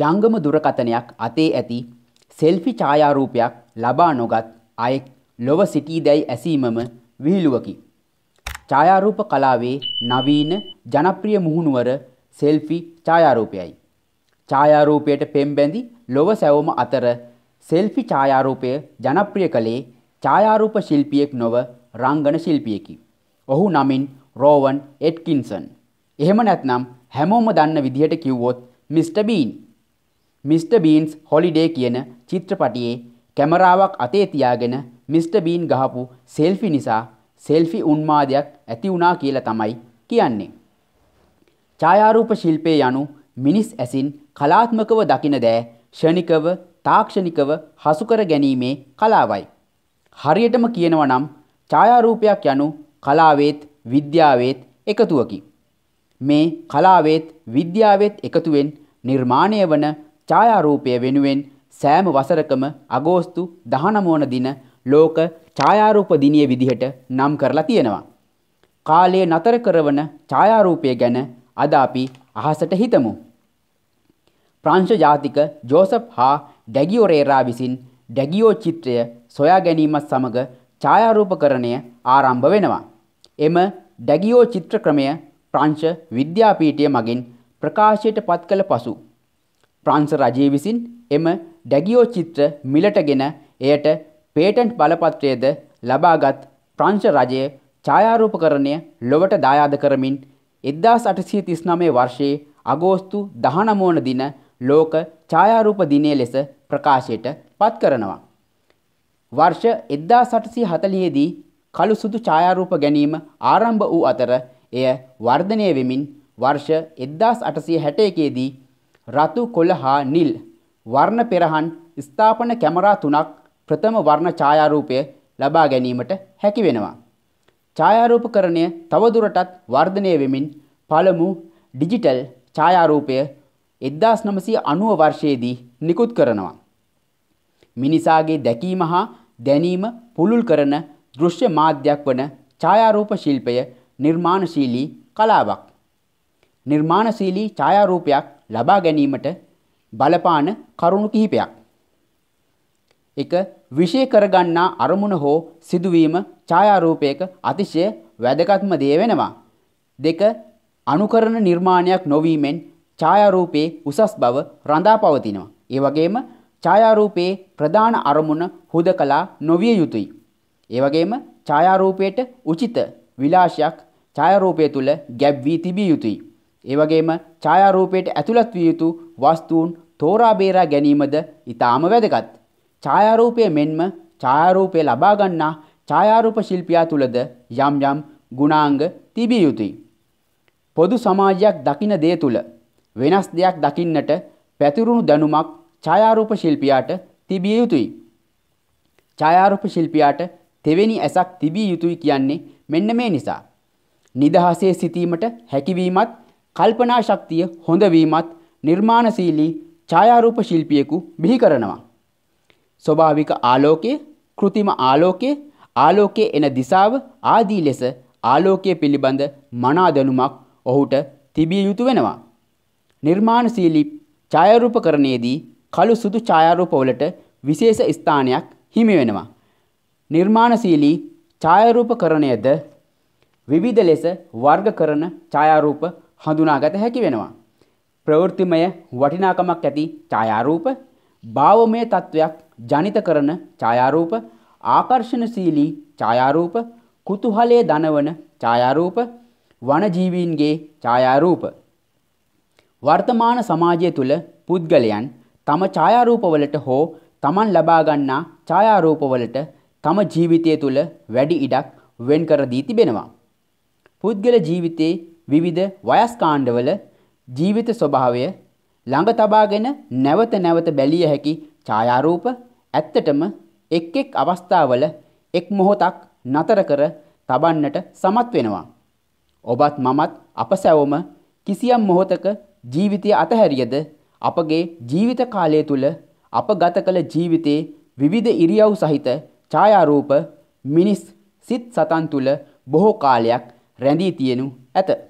ජංගම දුරකතනයක් අතේ ඇති සෙල්ෆි ඡායාරූපයක් ලබා නොගත් අයෙක් ලොව සිටී දැයි ඇසීමම විහිළුවකි. ඡායාරූප කලාවේ නවීන ජනප්‍රිය මුහුණුවර සෙල්ෆි ඡායාරූපයයි. ඡායාරූපයට පෙම්බැඳි ලොව සැවොම අතර සෙල්ෆි ඡායාරූපය ජනප්‍රිය කළේ ඡායාරූප ශිල්පියෙක් නොව රංගන ශිල්පියෙකි. ඔහු නමින් රෝවන් එට්කින්සන්. එහෙම නැත්නම් හැමෝම දන්න විදිහට කිව්වොත් මිස්ටර් බීන්. මිස්ට බීන්ස් හොලිඩේ කියන චිත්‍රපටියේ කැමරාවක් අතේ තියාගෙන මිස්ට බීන් ගහපු සෙල්ෆි නිසා සෙල්ෆි උන්මාදයක් ඇති වුණා කියලා තමයි කියන්නේ. ඡායාරූප ශිල්පය යනු මිනිස් ඇසින් කලාත්මකව දකින දෑ ෂණිකව තාක්ෂණිකව හසුකර ගැනීමේ කලාවයි. හරියටම කියනව නම් ඡායාරූපයක් යනු කලාවේත් විද්‍යාවේත් එකතුවකි. මේ කලාවේත් විද්‍යාවේත් එකතුවෙන් නිර්මාණය වන ඡායාරූපය වෙනුවෙන් සෑම වසරකම අගෝස්තු 19 වන දින ලෝක ඡායාරූප දිනය විදිහට නම් කරලා තියෙනවා. කාලය නතර කරවන ඡායාරූපය ගැන අද අපි අහසට හිතමු. ප්‍රංශ ජාතික ජෝසප් හා ඩැගියෝරේරා විසින් ඩැගියෝ චිත්‍රය සොයා ගැනීමත් සමග ඡායාරූපකරණය ආරම්භ වෙනවා. එම ඩැගියෝ චිත්‍ර ක්‍රමය ප්‍රංශ විද්‍යාපීඨය මගින් ප්‍රකාශයට පත් කළ පසු ප්‍රංශ රජය විසින් එම ඩැගියෝ චිත්‍ර මිලටගෙන එයට පේටන්ට් බලපත්‍රයද ලබාගත් ප්‍රංශ රජය ඡායාරූපකරණය ලොවට දායාද කරමින් 1839 වර්ෂයේ අගෝස්තු 19 වන දින ලෝක ඡායාරූප දිනය ලෙස ප්‍රකාශයට පත් කරනවා. වර්ෂ 1840 දී කළු සුදු ඡායාරූප ගැනීම ආරම්භ වූ අතර එය වර්ධනය වෙමින් වර්ෂ 1861 දී රතු කොළ හා නිල් වර්ණ පෙරහන් ස්ථාපන කැමරා තුනක් ප්‍රථම වර්ණ ඡායාරූපය ලබා ගැනීමට හැකි වෙනවා. ඡායාරූපකරණය තවදුරටත් වර්ධනය වෙමින් පළමු ඩිජිටල් ඡායාරූපය 1990 වර්ෂයේදී නිකුත් කරනවා. මිනිසාගේ දැකීම හා දැනීම පුළුල් කරන දෘශ්‍ය මාධ්‍යයක් වන ඡායාරූප ශිල්පය නිර්මාණශීලී කලාවක්. නිර්මාණශීලී ඡායාරූපයක් ලබා ගැනීමට බලපාන කරුණු කිහිපයක්. එක විෂය කරගන්නා අරමුණ හෝ සිදුවීම ඡායාරූපයක අතිශය වැදගත්ම දේ වෙනවා. දෙක අනුකරණ නිර්මාණයක් නොවීමෙන් ඡායාරූපයේ උසස් බව රඳා පවතිනවා. ඒ වගේම ඡායාරූපයේ ප්‍රධාන අරමුණ හුදකලා නොවිය යුතුයි. ඒ වගේම ඡායාරූපයට උචිත විලාශයක් ඡායාරූපය තුල ගැබ් වී තිබිය යුතුයි. ඒ වගේම ඡායාරූපයට ඇතුළත් විය යුතු වස්තුන් තෝරා බේරා ගැනීමද ඊටාම වැදගත්. ඡායාරූපය මෙන්ම ඡායාරූපය ලබා ගන්නා ඡායාරූප ශිල්පියා තුලද යම් යම් ගුණාංග තිබිය යුතුයි. පොදු සමාජයක් දකින දේ තුල වෙනස් දෙයක් දකින්නට පැතිරුණු දැනුමක් ඡායාරූප ශිල්පියාට තිබිය යුතුයි. ඡායාරූප ශිල්පියාට තෙවෙනි ඇසක් තිබිය යුතුයි කියන්නේ මෙන්න මේ නිසා. නිදහසේ සිටීමට හැකිවීමත් කල්පනා ශක්තිය හොඳවීමත් නිර්මාණශීලී ඡායාරූප ශිල්පියෙකු බිහි කරනවා. ස්වභාවික ආලෝකය, કૃතිම ආලෝකය, ආලෝකයේ එන දිශාව ආදී ලෙස ආලෝකය පිළිබඳ මනා දැනුමක් ඔහුට තිබිය යුතු වෙනවා. නිර්මාණශීලී ඡායාරූපකරණයේදී කළු සුදු ඡායාරූපවලට විශේෂ ස්ථානයක් හිමි වෙනවා. නිර්මාණශීලී ඡායාරූපකරණයද විවිධ ලෙස වර්ග කරන ඡායාරූප හඳුනාගත හැකි වෙනවා. ප්‍රවෘත්තිමය වටිනාකමක් ඇති ඡායාරූප, භාවමය තත්වයක් ජනිත කරන ඡායාරූප, ආකර්ෂණශීලී ඡායාරූප, කුතුහලයේ දනවන ඡායාරූප, වනජීවීන්ගේ ඡායාරූප. වර්තමාන සමාජය තුළ පුද්ගලයන් තම ඡායාරූපවලට හෝ තමන් ලබා ගන්නා ඡායාරූපවලට තම ජීවිතය තුළ වැඩි ඉඩක් වෙන් කර දී තිබෙනවා. පුද්ගල ජීවිතයේ විවිධ වයස්කාණ්ඩවල ජීවිත ස්වභාවය ළඟ තබාගෙන නැවත නැවත බැලිය හැකි ඡායාරූප ඇත්තටම එක් එක් අවස්ථාවල එක් මොහොතක් නතර කර තබන්නට සමත් වෙනවා. ඔබත් මමත් අප සැවොම කිසියම් මොහොතක ජීවිතය අතහැරියද අපගේ ජීවිත කාලය තුළ අප ගත කළ ජීවිතයේ විවිධ ඉරියව් සහිත ඡායාරූප මිනිස් සිත් සතන් තුළ බොහෝ කාලයක් රැඳී තියෙනු ඇත.